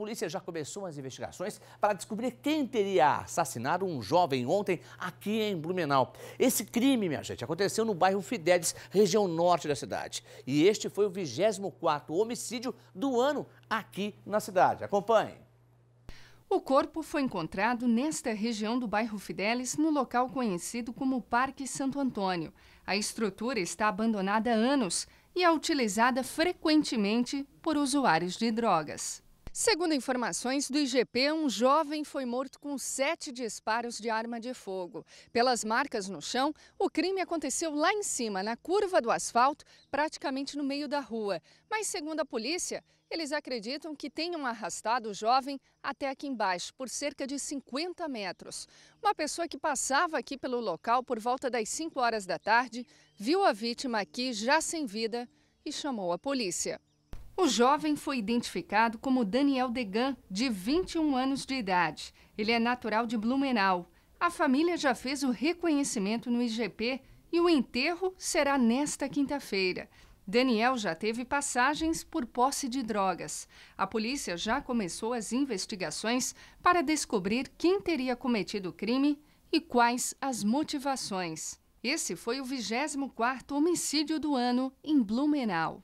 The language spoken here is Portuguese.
polícia já começou as investigações para descobrir quem teria assassinado um jovem ontem aqui em Blumenau. Esse crime, minha gente, aconteceu no bairro Fidelis, região norte da cidade. E este foi o 24º homicídio do ano aqui na cidade. Acompanhe. O corpo foi encontrado nesta região do bairro Fidelis, no local conhecido como Parque Santo Antônio. A estrutura está abandonada há anos e é utilizada frequentemente por usuários de drogas. Segundo informações do IGP, um jovem foi morto com sete disparos de arma de fogo. Pelas marcas no chão, o crime aconteceu lá em cima, na curva do asfalto, praticamente no meio da rua. Mas, segundo a polícia, eles acreditam que tenham arrastado o jovem até aqui embaixo, por cerca de 50 metros. Uma pessoa que passava aqui pelo local por volta das 5 horas da tarde viu a vítima aqui já sem vida e chamou a polícia. O jovem foi identificado como Daniel Degan, de 21 anos de idade. Ele é natural de Blumenau. A família já fez o reconhecimento no IGP e o enterro será nesta quinta-feira. Daniel já teve passagens por posse de drogas. A polícia já começou as investigações para descobrir quem teria cometido o crime e quais as motivações. Esse foi o 24º homicídio do ano em Blumenau.